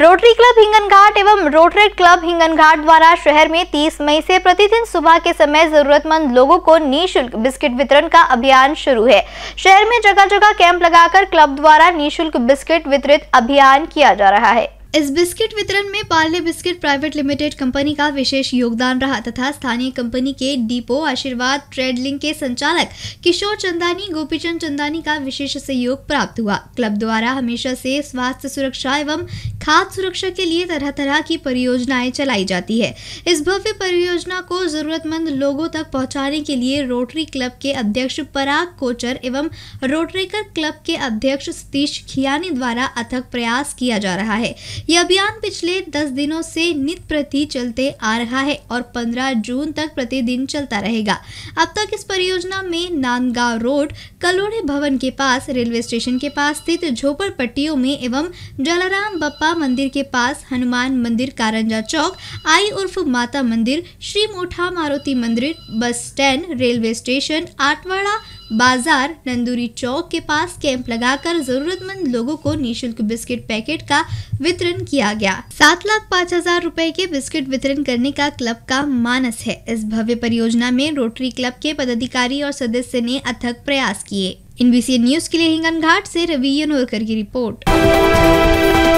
rotary club हिंगन घाट एवं रोटरेट club हिंगन घाट द्वारा शहर में 30 मई से प्रतिदिन सुबह के समय जरूरतमंद लोगों को निशुल्क बिस्किट वितरण का अभियान शुरू है शहर में जगह जगह कैंप लगाकर क्लब द्वारा निशुल्क बिस्किट वितरित अभियान किया जा रहा है इस बिस्किट वितरण में Parle biscuit private limited company का विशेष योगदान रहा तथा स्थानीय कंपनी के डिपो आशीर्वाद ट्रेडलिंग के संचालक किशोर चंदानी गोपीचंद चंदानी का विशेष सहयोग प्राप्त हुआ क्लब द्वारा हमेशा से स्वास्थ्य सुरक्षा एवं खाद्य सुरक्षा के लिए तरह तरह की परियोजनाएं चलाई जाती है इस भव्य परियोजना को जरूरतमंद लोगों तक पहुँचाने के लिए रोटरी क्लब के अध्यक्ष पराग कोचर एवं रोटरेकर क्लब के अध्यक्ष सतीश खियानी द्वारा अथक प्रयास किया जा रहा है यह अभियान पिछले दस दिनों से नित प्रति चलते आ रहा है और पंद्रह जून तक प्रतिदिन चलता रहेगा अब तक इस परियोजना में नांदगांव रोड कलोड़े भवन के पास रेलवे स्टेशन के पास स्थित झोपड़ पट्टियों में एवं जलाराम बप्पा मंदिर के पास हनुमान मंदिर कारंजा चौक आई उर्फ माता मंदिर श्री मोठा मारुति मंदिर बस स्टैंड रेलवे स्टेशन आटवाड़ा बाजार नंदूरी चौक के पास कैंप लगाकर जरूरतमंद लोगों को निशुल्क बिस्किट पैकेट का वितरण किया गया सात लाख पाँच हजार रूपए के बिस्किट वितरण करने का क्लब का मानस है इस भव्य परियोजना में रोटरी क्लब के पदाधिकारी और सदस्य ने अथक प्रयास किए एनबीसी न्यूज के लिए हिंगन घाट ऐसी रवि यनोरकर की रिपोर्ट